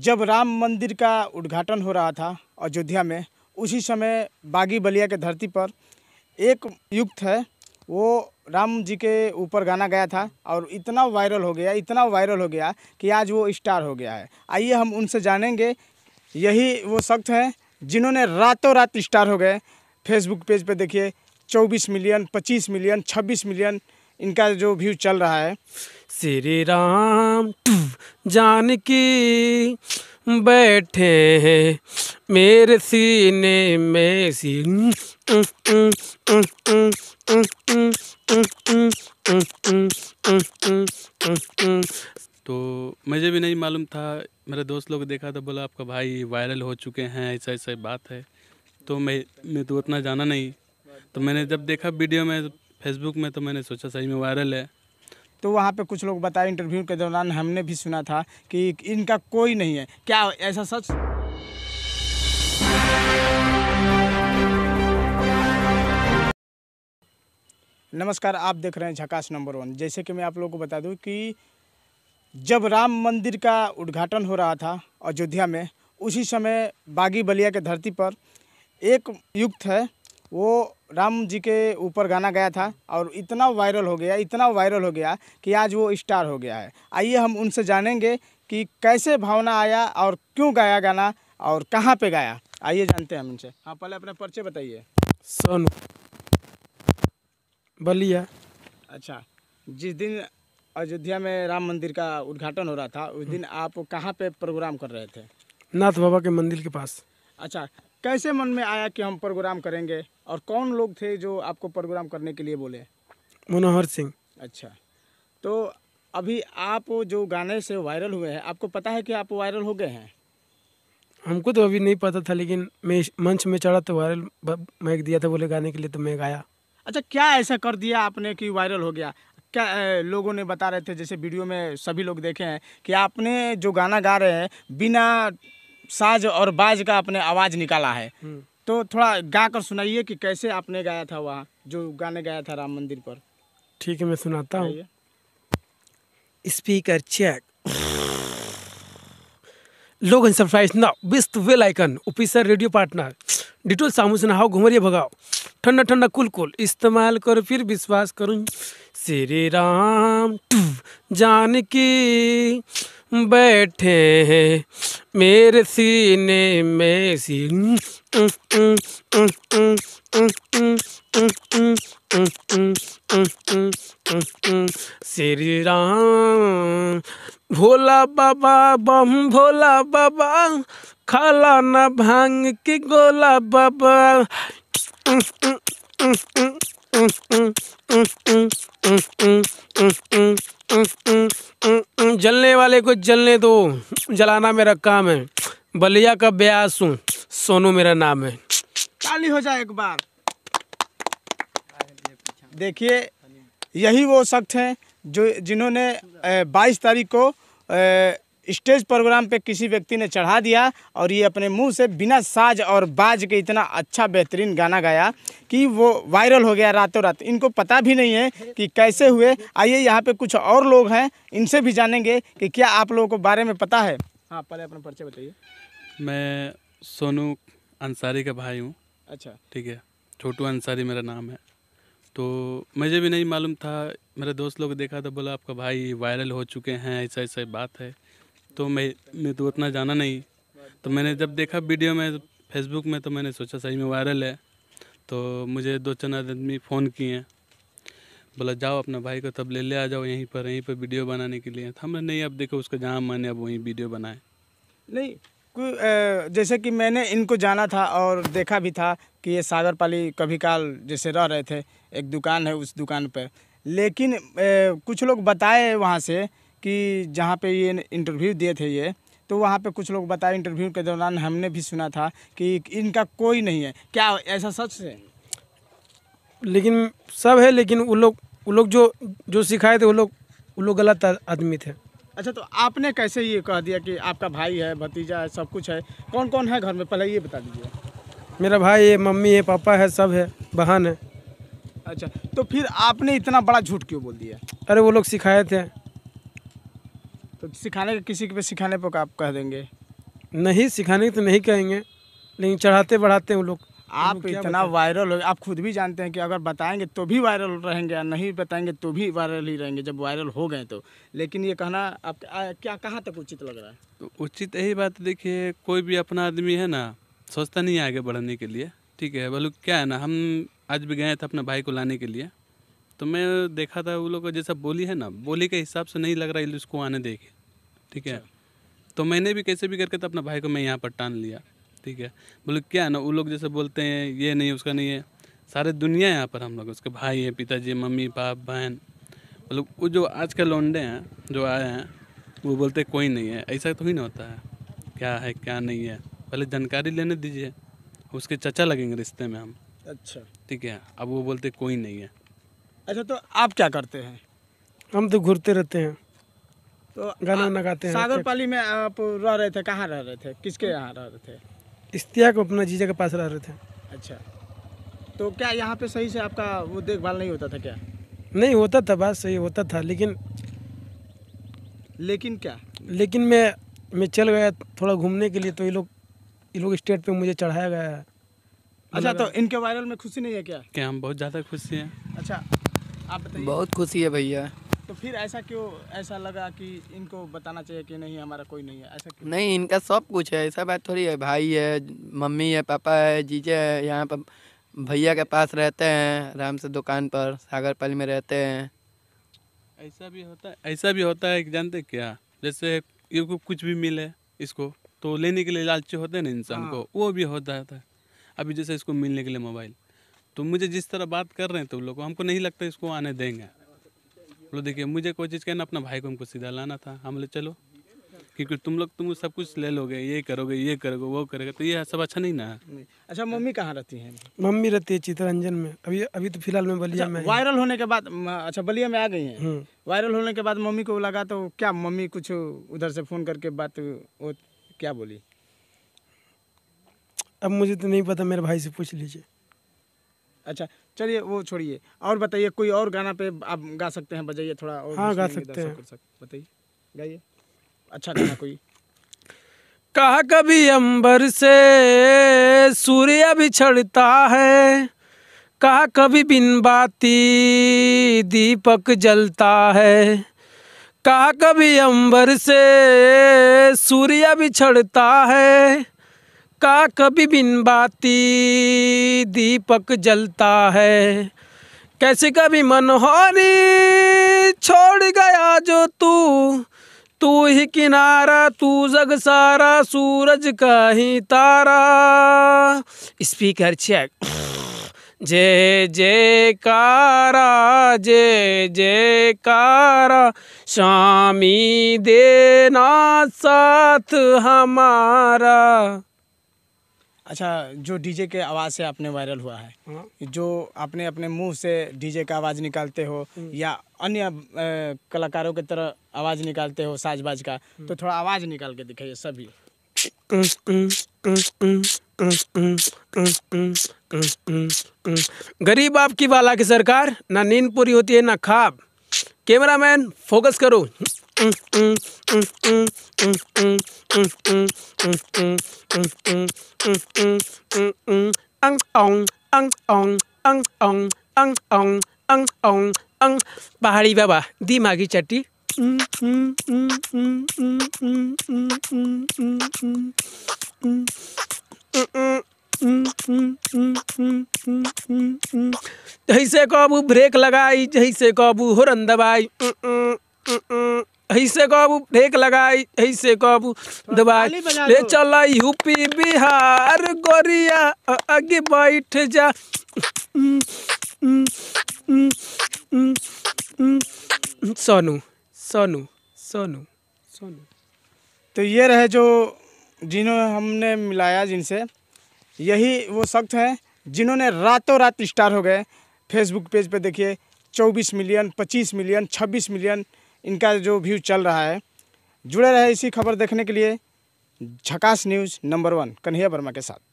जब राम मंदिर का उद्घाटन हो रहा था अयोध्या में उसी समय बागी बलिया के धरती पर एक युक्त है वो राम जी के ऊपर गाना गया था और इतना वायरल हो गया इतना वायरल हो गया कि आज वो स्टार हो गया है आइए हम उनसे जानेंगे यही वो शख्स हैं जिन्होंने रातों रात स्टार हो गए फेसबुक पेज पे देखिए 24 मिलियन 25 मिलियन 26 मिलियन इनका जो व्यू चल रहा है श्री राम जान की बैठे हैं मेरे सीने में सी तो मुझे भी नहीं मालूम था मेरे दोस्त लोग देखा तो बोला आपका भाई वायरल हो चुके हैं ऐसा ऐसा बात है तो मैं मैं तो उतना जाना नहीं तो मैंने जब देखा वीडियो में फेसबुक में तो मैंने सोचा सही में वायरल है तो वहाँ पे कुछ लोग बताए इंटरव्यू के दौरान हमने भी सुना था कि इनका कोई नहीं है क्या ऐसा सच नमस्कार आप देख रहे हैं झकास नंबर वन जैसे कि मैं आप लोगों को बता दूं कि जब राम मंदिर का उद्घाटन हो रहा था अयोध्या में उसी समय बागी बलिया के धरती पर एक युक्त है वो राम जी के ऊपर गाना गया था और इतना वायरल हो गया इतना वायरल हो गया कि आज वो स्टार हो गया है आइए हम उनसे जानेंगे कि कैसे भावना आया और क्यों गाया गाना और कहाँ पे गाया आइए जानते हैं हम उनसे हाँ पहले अपना पर्चे बताइए सोनू बलिया अच्छा जिस दिन अयोध्या में राम मंदिर का उद्घाटन हो रहा था उस दिन हम्म। आप कहाँ पे प्रोग्राम कर रहे थे नाथ बाबा के मंदिर के पास अच्छा कैसे मन में आया कि हम प्रोग्राम करेंगे और कौन लोग थे जो आपको प्रोग्राम करने के लिए बोले मनोहर सिंह अच्छा तो अभी आप जो गाने से वायरल हुए हैं आपको पता है कि आप वायरल हो गए हैं हमको तो अभी नहीं पता था लेकिन मैं मंच में चढ़ा तो वायरल मैक दिया था बोले गाने के लिए तो मैं गाया अच्छा क्या ऐसा कर दिया आपने कि वायरल हो गया क्या ए, लोगों ने बता रहे थे जैसे वीडियो में सभी लोग देखे हैं कि आपने जो गाना गा रहे हैं बिना साज और बाज का आपने आवाज़ निकाला है हम्म। तो थोड़ा गा कर सुनाइए कि कैसे आपने गाया था वहाँ जो गाने गाया था राम मंदिर पर ठीक है मैं सुनाता हूँ स्पीकर चेक लोग सरप्राइज नाउ बिस्ट well icon officer radio partner Dettol सामू सामूस नहाओ घुमरिए भगाओ ठंडा ठंडा कुल कुल इस्तेमाल करो फिर विश्वास करूँ श्री राम जानकी बैठे हैं मेरे सीने में सी श्री राम भोला बाबा बम भोला बाबा खाला न भांग की गोला बाबा जलने वाले को जलने दो जलाना मेरा काम है बलिया का ब्यास हूँ सोनू मेरा नाम है ताली हो जाए एक बार देखिए यही वो शख्स हैं जो जिन्होंने 22 तारीख को स्टेज प्रोग्राम पे किसी व्यक्ति ने चढ़ा दिया और ये अपने मुंह से बिना साज और बाज के इतना अच्छा बेहतरीन गाना गाया कि वो वायरल हो गया रातों रात इनको पता भी नहीं है कि कैसे हुए आइए यहाँ पे कुछ और लोग हैं इनसे भी जानेंगे कि क्या आप लोगों को बारे में पता है हाँ पहले अपना परिचय बताइए मैं सोनू अंसारी का भाई हूँ अच्छा ठीक है छोटू अंसारी मेरा नाम है तो मुझे भी नहीं मालूम था मेरे दोस्त लोग देखा तो बोला आपका भाई वायरल हो चुके हैं ऐसा ऐसा बात है तो मैं मैं तो उतना जाना नहीं तो मैंने जब देखा वीडियो में फेसबुक में तो मैंने सोचा सही में वायरल है तो मुझे दो चंद आदमी फ़ोन किए बोला जाओ अपना भाई को तब ले ले आ जाओ यहीं पर यहीं पर वीडियो बनाने के लिए तो हमने नहीं अब देखो उसका जहाँ मन अब वहीं वीडियो बनाए नहीं जैसे कि मैंने इनको जाना था और देखा भी था कि ये सागर पाली कभी काल जैसे रह रहे थे एक दुकान है उस दुकान पर लेकिन ए, कुछ लोग बताए वहाँ से कि जहाँ पे ये इंटरव्यू दिए थे ये तो वहाँ पे कुछ लोग बताए इंटरव्यू के दौरान हमने भी सुना था कि इनका कोई नहीं है क्या ऐसा सच है लेकिन सब है लेकिन वो लोग वो लोग जो जो सिखाए थे वो लोग वो लोग गलत आदमी थे अच्छा तो आपने कैसे ये कह दिया कि आपका भाई है भतीजा है सब कुछ है कौन कौन है घर में पहले ये बता दीजिए मेरा भाई है मम्मी है पापा है सब है बहन है अच्छा तो फिर आपने इतना बड़ा झूठ क्यों बोल दिया अरे वो लोग सिखाए थे तो सिखाने के किसी के पे सिखाने पर आप कह देंगे नहीं सिखाने तो नहीं कहेंगे लेकिन चढ़ाते बढ़ाते हैं लोग आप इतना वायरल हो आप खुद भी जानते हैं कि अगर बताएंगे तो भी वायरल रहेंगे या नहीं बताएंगे तो भी वायरल ही रहेंगे जब वायरल हो गए तो लेकिन ये कहना आप आ, क्या कहाँ तक उचित लग रहा है तो उचित यही बात देखिए कोई भी अपना आदमी है ना सोचता नहीं आगे बढ़ने के लिए ठीक है बोलो क्या है ना हम आज भी गए थे अपने भाई को लाने के लिए तो मैं देखा था वो लोग जैसा बोली है ना बोली के हिसाब से नहीं लग रहा है उसको आने देखे ठीक है अच्छा। तो मैंने भी कैसे भी करके तो अपना भाई को मैं यहाँ पर टान लिया ठीक है बोले क्या ना वो लोग जैसे बोलते हैं ये नहीं उसका नहीं है सारे दुनिया यहाँ पर हम लोग उसके भाई हैं पिताजी मम्मी पाप बहन मतलब वो जो आज के लौंडे हैं जो आए हैं वो बोलते कोई नहीं है ऐसा तो ही ना होता है क्या है क्या नहीं है पहले जानकारी लेने दीजिए उसके चचा लगेंगे रिश्ते में हम अच्छा ठीक है अब वो बोलते कोई नहीं है अच्छा तो आप क्या करते हैं हम तो घूरते रहते हैं तो गाना वाना हैं सागर पाली में आप रह रहे थे कहाँ रह रहे थे किसके यहाँ रह रहे थे इश्तिया को अपना जीजा के पास रह रहे थे अच्छा तो क्या यहाँ पे सही से आपका वो देखभाल नहीं होता था क्या नहीं होता था बात सही होता था लेकिन लेकिन क्या लेकिन मैं मैं चल गया थोड़ा घूमने के लिए तो ये लोग ये लोग स्टेट पे मुझे चढ़ाया गया है अच्छा तो इनके वायरल में खुशी नहीं है क्या क्या हम बहुत ज़्यादा खुशी हैं अच्छा आप बताइए बहुत खुशी है भैया तो फिर ऐसा क्यों ऐसा लगा कि इनको बताना चाहिए कि नहीं हमारा कोई नहीं है ऐसा क्यों? नहीं इनका सब कुछ है ऐसा बात थोड़ी है भाई है मम्मी है पापा है जीजा है यहाँ पर भैया के पास रहते हैं आराम से दुकान पर पल में रहते हैं ऐसा भी होता है ऐसा भी होता है जानते क्या जैसे इनको कुछ भी मिले इसको तो लेने के लिए लालची होते हैं ना इंसान हाँ। को वो भी होता है अभी जैसे इसको मिलने के लिए मोबाइल तुम मुझे जिस तरह बात कर रहे हैं तुम तो लोग हमको नहीं लगता इसको आने देंगे बोलो देखिए मुझे कोई चीज़ कहना अपना भाई को हमको सीधा लाना था हम बोले चलो क्योंकि तुम लोग तुम सब कुछ ले लोगे ये करोगे ये करोगे वो करोगे तो ये सब अच्छा नहीं ना नहीं। अच्छा मम्मी कहाँ रहती हैं मम्मी रहती है चितरंजन में अभी अभी तो फिलहाल में बलिया अच्छा, में वायरल होने के बाद अच्छा बलिया में आ गई हैं हम्म। वायरल होने के बाद मम्मी को लगा तो क्या मम्मी कुछ उधर से फ़ोन करके बात वो क्या बोली अब मुझे तो नहीं पता मेरे भाई से पूछ लीजिए अच्छा चलिए वो छोड़िए और बताइए कोई और गाना पे आप गा सकते हैं बजाइए थोड़ा और हाँ गा सकते हैं बताइए गाइए अच्छा गाना कोई कहा कभी अंबर से सूर्य बिछड़ता है कहा कभी बिन बाती दीपक जलता है कहा कभी अंबर से सूर्य बिछड़ता है काक कभी बिन बाती दीपक जलता है कैसे कभी मनोहरी छोड़ गया जो तू तू ही किनारा तू जग सारा सूरज का ही तारा स्पीकर चेक जय जय कारा जय जय कारा स्वामी देना साथ हमारा अच्छा जो डीजे के आवाज़ से आपने वायरल हुआ है हाँ। जो आपने अपने मुंह से डीजे का आवाज़ निकालते हो हम्म। या अन्य कलाकारों की तरह आवाज़ निकालते हो साजबाज का हम्म। तो थोड़ा आवाज़ निकाल के दिखाइए सभी गरीब आपकी वाला की सरकार ना नींद पूरी होती है ना खाब कैमरामैन फोकस करो पहाड़ी बाबा दिमागी चट्टी जैसे कबू ब्रेक लगाई जैसे कबू होरन दबाई ऐसे कबू ढेक लगाई ऐसे कबू दबाई ले चल यूपी बिहार गोरिया आगे बैठ जा सोनू सोनू सोनू सोनू तो ये रहे जो जिन्होंने हमने मिलाया जिनसे यही वो शख्स हैं जिन्होंने रातों रात स्टार हो गए फेसबुक पेज पे देखिए 24 मिलियन 25 मिलियन 26 मिलियन इनका जो व्यू चल रहा है जुड़े रहे इसी खबर देखने के लिए झकास news number one Kanhaiya Verma के साथ